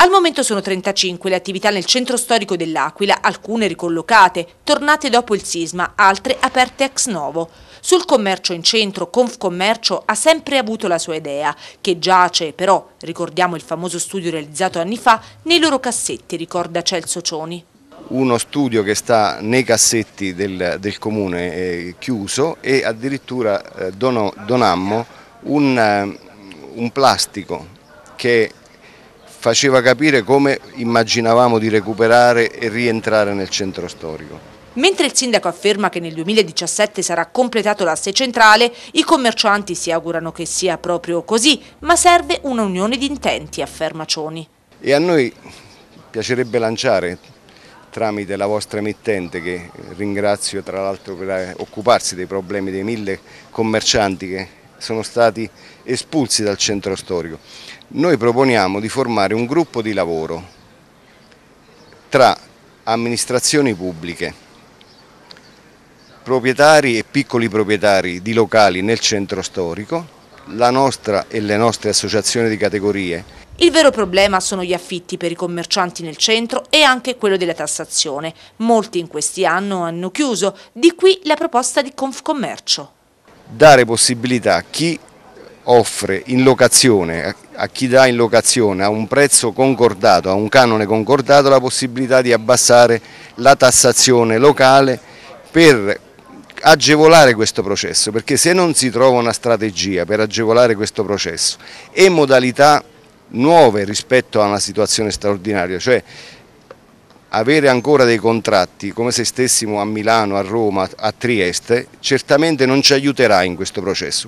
Al momento sono 35 le attività nel centro storico dell'Aquila, alcune ricollocate, tornate dopo il sisma, altre aperte ex novo. Sul commercio in centro Confcommercio ha sempre avuto la sua idea, che giace però, ricordiamo il famoso studio realizzato anni fa, nei loro cassetti, ricorda Celso Cioni uno studio che sta nei cassetti del, del comune eh, chiuso e addirittura eh, dono, donammo un, eh, un, plastico che faceva capire come immaginavamo di recuperare e rientrare nel centro storico. Mentre il sindaco afferma che nel 2017 sarà completato l'asse centrale, i commercianti si augurano che sia proprio così, ma serve un'unione di intenti, afferma Cioni. E a noi piacerebbe lanciare tramite la vostra emittente che ringrazio tra l'altro per occuparsi dei problemi dei mille commercianti che sono stati espulsi dal centro storico noi proponiamo di formare un gruppo di lavoro tra amministrazioni pubbliche, proprietari e piccoli proprietari di locali nel centro storico, la nostra e le nostre associazioni di categorie. Il vero problema sono gli affitti per i commercianti nel centro e anche quello della tassazione. Molti in questi anni hanno chiuso, di qui la proposta di Confcommercio. Dare possibilità a chi offre in locazione a chi dà in locazione a un prezzo concordato, a un canone concordato, la possibilità di abbassare la tassazione locale per agevolare questo processo, perché se non si trova una strategia per agevolare questo processo e modalità nuove rispetto a una situazione straordinaria, cioè avere ancora dei contratti come se stessimo a Milano, a Roma, a Trieste, certamente non ci aiuterà in questo processo.